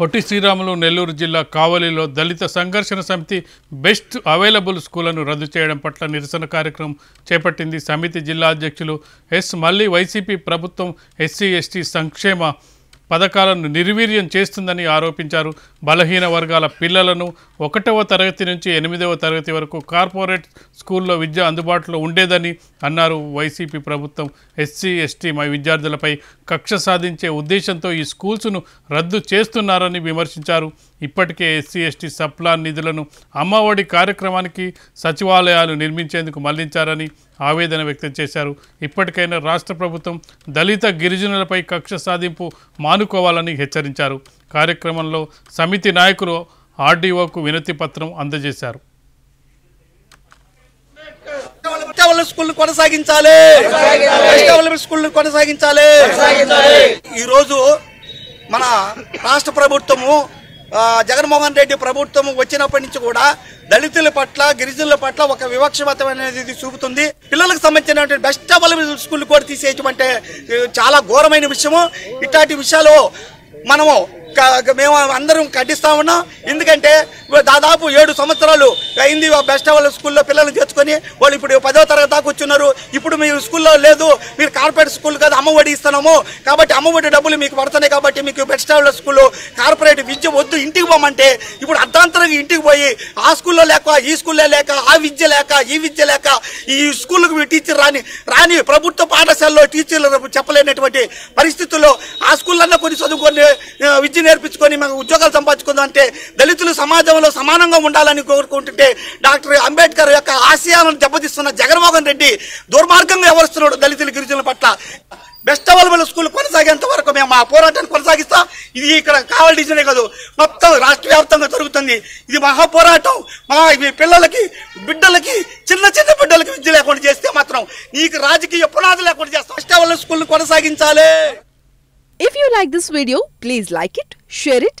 పొట్టి శ్రీరాములు నెల్లూరు జిల్లా కావలిలో దళిత సంఘర్షణ సమితి బెస్ట్ అవైలబుల్ స్కూళ్లను రద్దు చేయడం పట్ల నిరసన కార్యక్రమం చేపట్టింది సమితి జిల్లా అధ్యక్షులు ఎస్ మల్లి వైసీపీ ప్రభుత్వం ఎస్సీ ఎస్టీ సంక్షేమ పథకాలను నిర్వీర్యం చేస్తుందని ఆరోపించారు బలహీన వర్గాల పిల్లలను ఒకటవ తరగతి నుంచి ఎనిమిదవ తరగతి వరకు కార్పొరేట్ స్కూల్లో విద్య అందుబాటులో ఉండేదని అన్నారు వైసీపీ ప్రభుత్వం ఎస్సీ ఎస్టీ మై విద్యార్థులపై కక్ష సాధించే ఉద్దేశంతో ఈ స్కూల్స్ను రద్దు చేస్తున్నారని విమర్శించారు ఇప్పటికే ఎస్సీ ఎస్టీ సప్లాన్ నిధులను అమ్మఒడి కార్యక్రమానికి సచివాలయాలు నిర్మించేందుకు మళ్లించారని ఆవేదన వ్యక్తం చేశారు ఇప్పటికైనా రాష్ట్ర ప్రభుత్వం దళిత గిరిజనులపై కక్ష సాధింపు మాను ఆనుకోవాలని హెచ్చరించారు కార్యక్రమంలో సమితి నాయకులు ఆర్డీఓకు వినతి పత్రం అందజేశారు కొనసాగించాలి ఈరోజు మన రాష్ట్ర ప్రభుత్వము జగన్మోహన్ రెడ్డి ప్రభుత్వం వచ్చినప్పటి నుంచి కూడా దళితుల పట్ల గిరిజనుల పట్ల ఒక వివక్షమతం అనేది చూపుతుంది పిల్లలకు సంబంధించినటువంటి బెస్ట్ అవైలబుల్ స్కూల్ కూడా తీసేయటమంటే చాలా ఘోరమైన విషయము ఇట్లాంటి విషయాలు మనము మేము అందరం ఖండిస్తా ఉన్నాం ఎందుకంటే దాదాపు ఏడు సంవత్సరాలు అయింది బెస్ట్ వాళ్ళ స్కూల్లో పిల్లల్ని చేర్చుకొని వాళ్ళు ఇప్పుడు పదో తరగతి దాకా వచ్చున్నారు ఇప్పుడు మీ స్కూల్లో లేదు మీరు కార్పొరేట్ స్కూల్ కదా అమ్మఒడి ఇస్తున్నాము కాబట్టి అమ్మఒడి డబ్బులు మీకు పడుతున్నాయి కాబట్టి మీకు బెస్ట్ వాళ్ళ స్కూల్ కార్పొరేట్ విద్య వద్దు ఇంటికి పోమంటే ఇప్పుడు అర్ధాంతరంగా ఇంటికి పోయి ఆ స్కూల్లో లేక ఈ స్కూల్లో లేక ఆ విద్య లేక ఈ విద్య లేక ఈ స్కూల్కి మీ టీచర్ రాని రాని ప్రభుత్వ పాఠశాలలో టీచర్లు చెప్పలేనటువంటి పరిస్థితుల్లో ఆ స్కూల్లో కొన్ని చదువుకొని విద్య నేర్పించుకొని మాకు ఉద్యోగాలు సంపాదించుకుందాం అంటే దళితులు సమాజం జీవితంలో సమానంగా ఉండాలని కోరుకుంటుంటే డాక్టర్ అంబేద్కర్ యొక్క ఆశయాలను దెబ్బతీస్తున్న జగన్మోహన్ రెడ్డి దుర్మార్గంగా వ్యవహరిస్తున్నాడు దళితుల గిరిజనుల పట్ల బెస్ట్ అవైలబుల్ స్కూల్ కొనసాగేంత వరకు మేము ఆ పోరాటాన్ని కొనసాగిస్తాం ఇది ఇక్కడ కావాలి కాదు మొత్తం రాష్ట్ర వ్యాప్తంగా జరుగుతుంది ఇది మహా పోరాటం మా పిల్లలకి బిడ్డలకి చిన్న చిన్న బిడ్డలకి విద్య లేకుండా చేస్తే మాత్రం నీకు రాజకీయ పునాది లేకుండా చేస్తాం బెస్ట్ అవైలబుల్ స్కూల్ కొనసాగించాలి if you like this video please like it share it